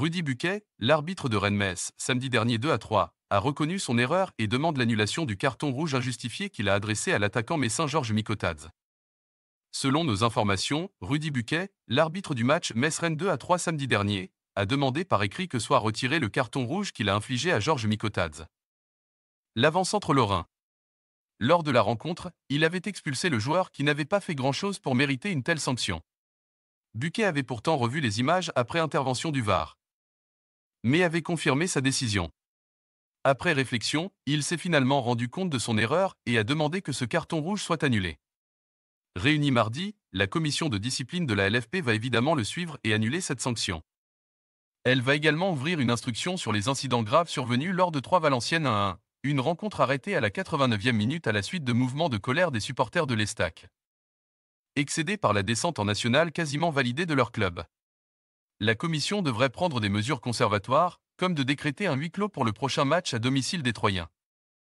Rudy Buquet, l'arbitre de Rennes-Metz, samedi dernier 2 à 3, a reconnu son erreur et demande l'annulation du carton rouge injustifié qu'il a adressé à l'attaquant messin Georges Mikotadze. Selon nos informations, Rudy Buquet, l'arbitre du match Metz-Rennes 2 à 3 samedi dernier, a demandé par écrit que soit retiré le carton rouge qu'il a infligé à Georges Mikotadze. L'avant-centre lorrain. Lors de la rencontre, il avait expulsé le joueur qui n'avait pas fait grand-chose pour mériter une telle sanction. Buquet avait pourtant revu les images après intervention du VAR mais avait confirmé sa décision. Après réflexion, il s'est finalement rendu compte de son erreur et a demandé que ce carton rouge soit annulé. Réunie mardi, la commission de discipline de la LFP va évidemment le suivre et annuler cette sanction. Elle va également ouvrir une instruction sur les incidents graves survenus lors de trois Valenciennes 1-1, une rencontre arrêtée à la 89e minute à la suite de mouvements de colère des supporters de l'Estac. Excédés par la descente en nationale quasiment validée de leur club la Commission devrait prendre des mesures conservatoires, comme de décréter un huis clos pour le prochain match à domicile des Troyens.